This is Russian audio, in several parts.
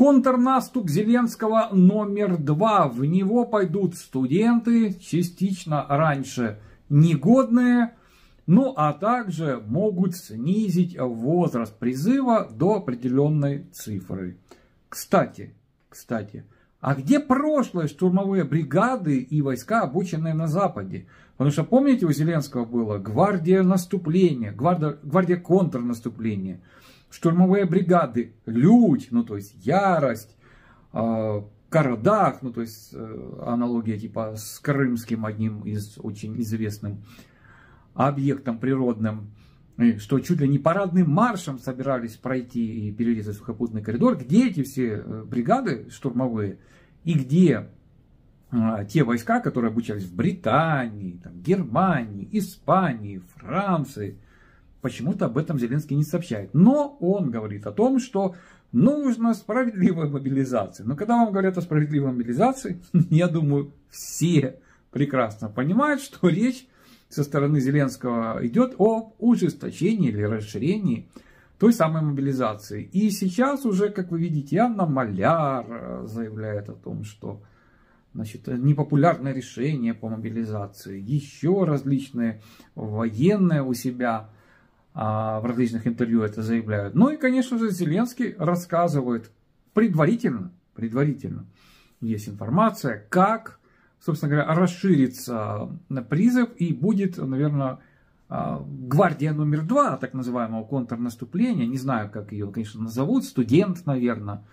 Контрнаступ Зеленского номер два. В него пойдут студенты, частично раньше негодные, ну а также могут снизить возраст призыва до определенной цифры. Кстати, кстати, а где прошлые штурмовые бригады и войска, обученные на Западе? Потому что, помните, у Зеленского было гвардия наступления, гвардия, гвардия контрнаступления штурмовые бригады, лють, ну то есть ярость, э, а, Карадах, ну то есть э, аналогия типа с крымским одним из очень известным объектом природным, что чуть ли не парадным маршем собирались пройти и перерезать сухопутный коридор, где эти все э, бригады штурмовые и где а, те войска, которые обучались в Британии, там, Германии, Испании, Франции – Почему-то об этом Зеленский не сообщает. Но он говорит о том, что нужно справедливая мобилизация. Но когда вам говорят о справедливой мобилизации, я думаю, все прекрасно понимают, что речь со стороны Зеленского идет о ужесточении или расширении той самой мобилизации. И сейчас уже, как вы видите, Анна Маляр э, заявляет о том, что значит, непопулярное решение по мобилизации, еще различные военные у себя а, в различных интервью это заявляют. Ну и, конечно же, Зеленский рассказывает предварительно, предварительно есть информация, как, собственно говоря, расширится э, призыв и будет, наверное, э, гвардия номер два, так называемого контрнаступления, не знаю, как ее, конечно, назовут, студент, наверное,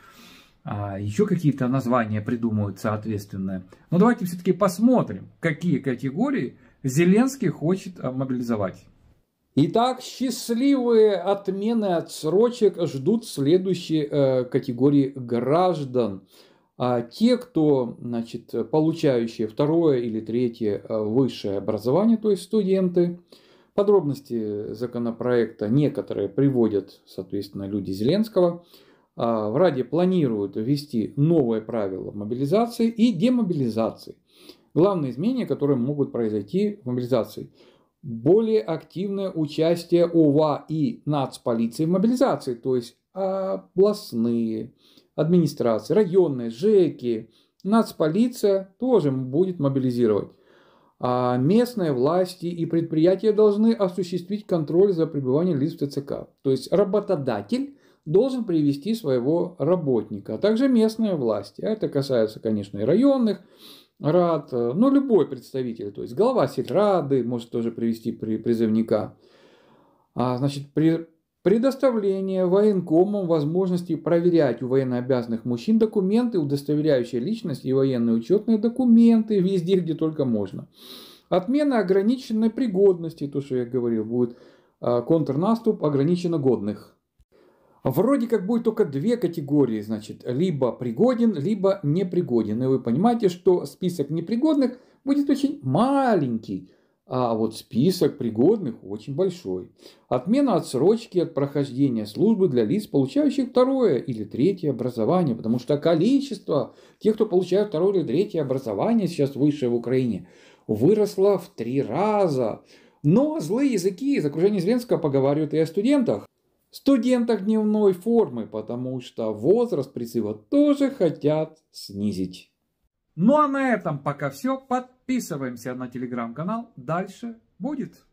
а, еще какие-то названия придумают соответственные. Но давайте все-таки посмотрим, какие категории Зеленский хочет э, мобилизовать. Итак, счастливые отмены отсрочек ждут следующие э, категории граждан. А те, кто, значит, получающие второе или третье э, высшее образование, то есть студенты, подробности законопроекта некоторые приводят, соответственно, люди Зеленского, а, в Раде планируют ввести новые правила мобилизации и демобилизации. Главные изменения, которые могут произойти в мобилизации – более активное участие ОВА и нацполиции в мобилизации, то есть областные администрации, районные, ЖЭКи, нацполиция тоже будет мобилизировать. А местные власти и предприятия должны осуществить контроль за пребыванием лиц в ТЦК. То есть работодатель должен привести своего работника, а также местные власти. А это касается, конечно, и районных, рад, э, ну любой представитель, то есть глава сельрады может тоже привести при, призывника. А, значит, при, предоставление военкомам возможности проверять у военнообязанных мужчин документы, удостоверяющие личность и военные учетные документы везде, где только можно. Отмена ограниченной пригодности, то, что я говорил, будет а, контрнаступ ограниченно годных Вроде как будет только две категории, значит, либо пригоден, либо непригоден. И вы понимаете, что список непригодных будет очень маленький, а вот список пригодных очень большой. Отмена отсрочки от прохождения службы для лиц, получающих второе или третье образование, потому что количество тех, кто получает второе или третье образование сейчас высшее в Украине, выросло в три раза. Но злые языки из окружения Зеленского поговаривают и о студентах студентах дневной формы, потому что возраст призыва тоже хотят снизить. Ну а на этом пока все. Подписываемся на телеграм-канал. Дальше будет.